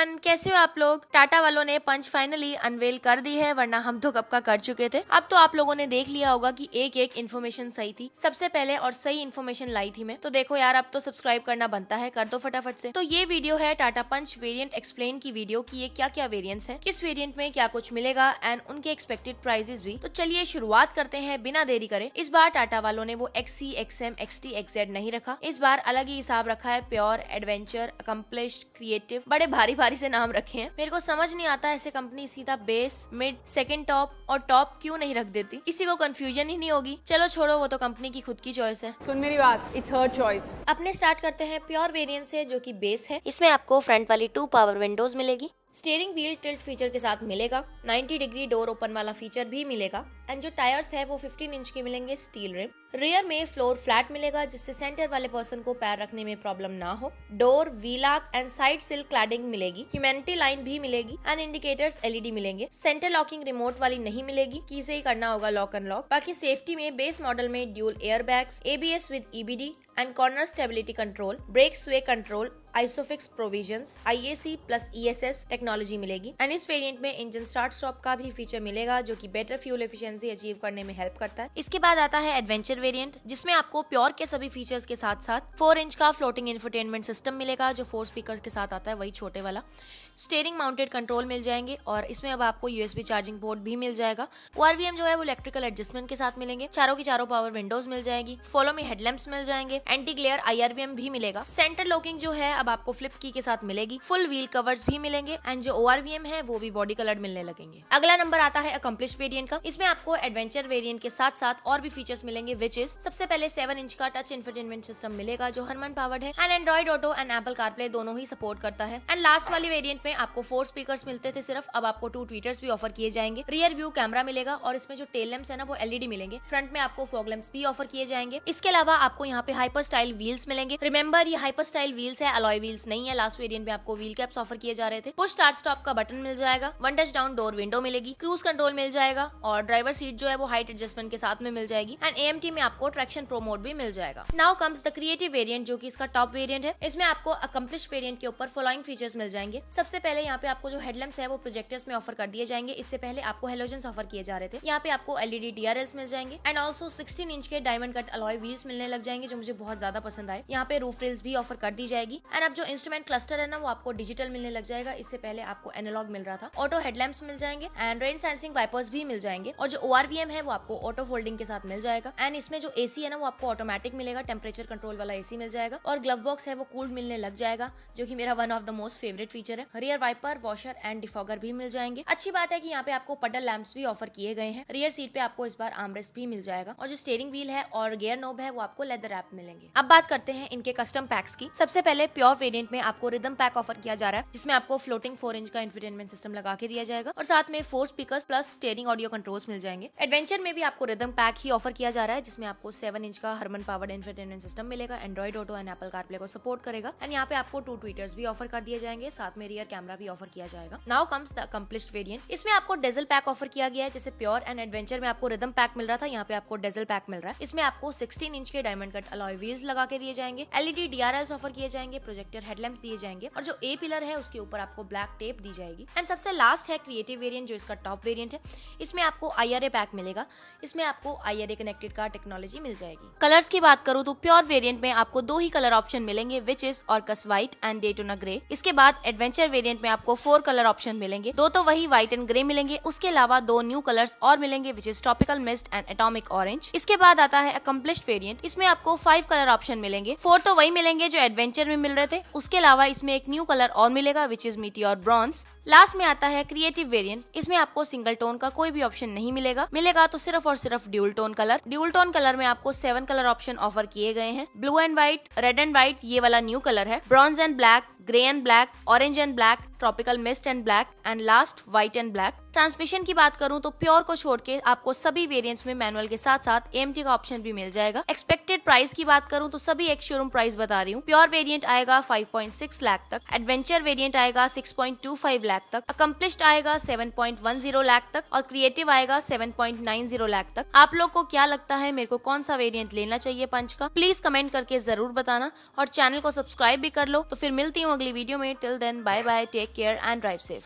everyone कैसे हो आप लोग टाटा वालों ने पंच फाइनली अनवेल कर दी है वरना हम तो कब का कर चुके थे अब तो आप लोगों ने देख लिया होगा कि एक एक इन्फॉर्मेशन सही थी सबसे पहले और सही इन्फॉर्मेशन लाई थी मैं तो देखो यार अब तो सब्सक्राइब करना बनता है कर दो फटाफट से तो ये वीडियो है टाटा पंच वेरियंट एक्सप्लेन की वीडियो की ये क्या क्या वेरियंट है किस वेरियंट में क्या कुछ मिलेगा एंड उनके एक्सपेक्टेड प्राइजेस भी तो चलिए शुरुआत करते हैं बिना देरी करे इस बार टाटा वालों ने वो X C X M X T X नहीं रखा इस बार अलग ही हिसाब रखा है प्योर एडवेंचर अकम्पलिश क्रिएटिव बड़े भारी भारी बारी से नाम रखे हैं मेरे को समझ नहीं आता ऐसे कंपनी सीधा बेस मिड सेकेंड टॉप और टॉप क्यों नहीं रख देती किसी को कंफ्यूजन ही नहीं होगी चलो छोड़ो वो तो कंपनी की खुद की चॉइस है सुन मेरी बात इट्स हर चॉइस अपने स्टार्ट करते हैं प्योर वेरियंट से जो की बेस है इसमें आपको फ्रंट वाली टू पावर विंडोज मिलेगी स्टेयरिंग व्हील टिल्ट फीचर के साथ मिलेगा 90 डिग्री डोर ओपन वाला फीचर भी मिलेगा एंड जो टायर्स है वो 15 इंच के मिलेंगे स्टील रिम रियर में फ्लोर फ्लैट मिलेगा जिससे सेंटर वाले पर्सन को पैर रखने में प्रॉब्लम ना हो door wheel arch and side sill cladding मिलेगी ह्यूमैनिटी लाइन भी मिलेगी एंड इंडिकेटर्स एलईडी मिलेंगे सेंटर लॉकिंग रिमोट वाली नहीं मिलेगी की से ही करना होगा लॉक एंड लॉक बाकी सेफ्टी में बेस मॉडल में dual air bags ABS with EBD e and corner stability control brake sway control Isofix provision I plus E technology मिलेगी एंड इस वेरियंट में इंजन स्टार्ट स्टॉप का भी feature मिलेगा जो की बेटर फ्यूल एफिशियंसी अचीव करने में हेल्प करता है इसके बाद आता है एडवेंचर वेरियंट जिसमें आपको प्योर के सभी फीचर्स के साथ साथ फोर इंच का फ्लोटिंग इंफरटेनमेंट सिस्टम मिलेगा जो फोर स्पीकर के साथ आता है वही छोटे वाला स्टेयरिंग माउंटेड कंट्रोल मिल जाएंगे और इसमें अब आपको यूएसबी चार्जिंग बोर्ड भी मिल जाएगा ओ जो है वो इलेक्ट्रिकल एडजस्टमेंट के साथ मिलेंगे चारों की चारों पावर विंडोज मिल जाएगी फॉलो में हेडलैम्प मिल जाएंगे एंटी ग्लेयर आई भी मिलेगा सेंटर लॉकिंग जो है अब आपको फ्लिप की के साथ मिलेगी फुल व्हील कवर्स भी मिलेंगे एंड जो ओ है वो भी बॉडी कलर मिलने लगेंगे अगला नंबर आता है अकम्पलिश वेरियंट का इसमें आपको एडवेंचर वेरियंट के साथ साथ और भी फीचर्स मिलेंगे विच इज सबसे पहले सेवन इंच का टच इंफरटेनमेंट सिस्टम मिलेगा जो हरमन पावर्ड है and Android Auto and Apple CarPlay दोनों ही सपोर्ट करता है एंड लास्ट वाली वेरियंट में आपको फोर स्पीकर मिलते थे सिर्फ अब आपको टू ट्वीटर्स भी ऑफर किए जाएंगे रियर व्यू कैमरा मिलेगा और इसमें जो टेल लैम्प है ना वो एलईडी e मिलेंगे फ्रंट में आपको फॉग लैम्प भी ऑफर किए जाएंगे इसके अलावा आपको यहाँ पे हाइपर स्टाइल व्हील्स मिलेंगे रिमेंबर ये हाइपर स्टाइल व्हील्स है अलॉय अलॉय व्हील्स नहीं है लास्ट वेरियंट में आपको व्हील कैप्स ऑफर किए जा रहे थे पुश स्टार्ट स्टॉप का बटन मिल जाएगा one touch down door window मिलेगी क्रूज कंट्रोल मिल जाएगा और ड्राइवर सीट जो है वो हाइट एडजस्टमेंट के साथ में मिल जाएगी एंड एम में आपको ट्रैक्शन प्रोमोट भी मिल जाएगा now comes the creative variant जो की इसका टॉप वेरियंट है इसमें आपको अकम्प्लिश वेरियंट के ऊपर फॉलोइंग फीचर्स मिल जाएंगे सबसे पहले यहाँ पे आपको जो हेडलैम्प है वो प्रोजेक्टर्स में ऑफर कर दिए जाएंगे इससे पहले आपको हेलोजन ऑफर किए जा रहे थे यहाँ पे आपको एलईडी डीआरएल्स e मिल जाएंगे एंड ऑल्सो सिक्सटीन इंच के डायमंड कट अलॉय व्हील्स मिलने लग जाएंगे जो मुझे बहुत ज्यादा पसंद आए यहाँ पे रूफ रेल्स भी ऑफर कर दी जाएगी एंड अब जो इंस्ट्रूमेंट क्लस्टर है ना वो आपको डिजिटल मिलने लग जाएगा इससे पहले आपको एनालॉग मिल रहा था ऑटो हेडलैम्प मिल जाएंगे एंड रेन सेंसिंग वाइपर्स भी मिल जाएंगे और जो ओ है वो आपको ऑटो फोल्डिंग के साथ मिल जाएगा एंड इसमें जो एसी है ना वो आपको ऑटोमेटिक मिलेगा टेम्परेचर कंट्रोल वाला एसी मिल जाएगा और ग्लव बॉक्स है वो कूल्ड मिलने लग जाएगा जो की मेरा one of the most favourite feature है rear wiper washer and defogger भी मिल जाएंगे अच्छी बात है की यहाँ पे आपको पटल लैम्प्स भी ऑफर किए गए हैं रियर सीट पे आपको इस बार आमरेस भी मिल जाएगा और जो स्टेयरिंग व्हील है और गियर नोब है वो आपको लेदर रैप मिलेंगे अब बात करते हैं इनके कस्टम पैक्स की सबसे पहले प्योर टॉप वेरियंट में आपको रिदम पैक ऑफर किया जा रहा है जिसमें आपको फ्लोटिंग फोर इंच का इंटरटेनमेंट सिस्टम लगा के दिया जाएगा और साथ में four speaker plus steering audio controls मिल जाएंगे एडवेंचर में भी आपको रिदम पैक ही ऑफर किया जा रहा है जिसमें आपको सेवन इंच का हरमन पावर्ड इंटरटेनमेंट सिस्टम मिलेगा Android Auto and Apple CarPlay को सपोर्ट करेगा एंड यहाँ पे आपको टू ट्वीटर्स भी ऑफर कर दिए जाएंगे साथ में रियर कैमरा भी ऑफर किया जाएगा now comes the accomplished variant इसमें आपको डेजल पैक ऑफर किया गया है जैसे प्योर एंड एडवेंचर में आपको रिदम पैक मिल रहा था यहाँ पे आपको डेजल पैक मिल रहा है इसमें आपको सिक्सटीन इंच के डायमंड कट अलॉय व्हील्स लगा के दिए जाएंगे एलईडी डीआरएल्स ऑफर किए जाएंगे प्रोजेक्ट प्रोजेक्टर हेडलैम्प दिए जाएंगे और जो ए पिलर है उसके ऊपर आपको ब्लैक टेप दी जाएगी एंड सबसे लास्ट है क्रिएटिव वेरियंट जो इसका टॉप वेरियंट है इसमें आपको आई आर ए पैक मिलेगा इसमें आपको I R A connected car technology मिल जाएगी कलर्स की बात करूँ तो प्योर वेरियंट में आपको दो ही कलर ऑप्शन मिलेंगे which is Orcus white and न ग्रे इसके बाद एडवेंचर वेरियंट में आपको फोर कलर ऑप्शन मिलेंगे दो तो वही व्हाइट एंड ग्रे मिलेंगे उसके अलावा दो न्यू कलर्स और मिलेंगे which is tropical mist and atomic orange इसके बाद आता है अकम्प्लिश्ड वेरियंट इसमें आपको फाइव कलर ऑप्शन मिलेंगे फोर तो वही मिलेंगे जो एडवेंचर में मिल रहे थे उसके अलावा इसमें एक न्यू कलर और मिलेगा विच इज मीटी और ब्रॉन्स लास्ट में आता है क्रिएटिव वेरिएंट इसमें आपको सिंगल टोन का कोई भी ऑप्शन नहीं मिलेगा मिलेगा तो सिर्फ और सिर्फ dual tone colour dual tone colour में आपको सेवन कलर ऑप्शन ऑफर किए गए हैं blue and white red and white ये वाला न्यू कलर है bronze and black grey and black orange and black tropical mist and black and last white and black transmission की बात करूं तो प्योर को छोड़ के आपको सभी वेरिएंट्स में मैनुअल के साथ साथ एम का ऑप्शन भी मिल जाएगा एक्सपेक्टेड प्राइस की बात करूं तो सभी एक शोरूम प्राइस बता रही हूँ प्योर वेरिएंट आएगा 5.6 लाख तक एडवेंचर वेरिएंट आएगा 6.25 लाख लाख तक अकम्पलिश आएगा 7.10 लाख तक और क्रिएटिव आएगा 7.90 लाख तक आप लोग को क्या लगता है मेरे को कौन सा वेरियंट लेना चाहिए पंच का प्लीज कमेंट करके जरूर बताना और चैनल को सब्सक्राइब भी कर लो तो फिर मिलती हूँ अगली वीडियो में till then bye bye take care and drive safe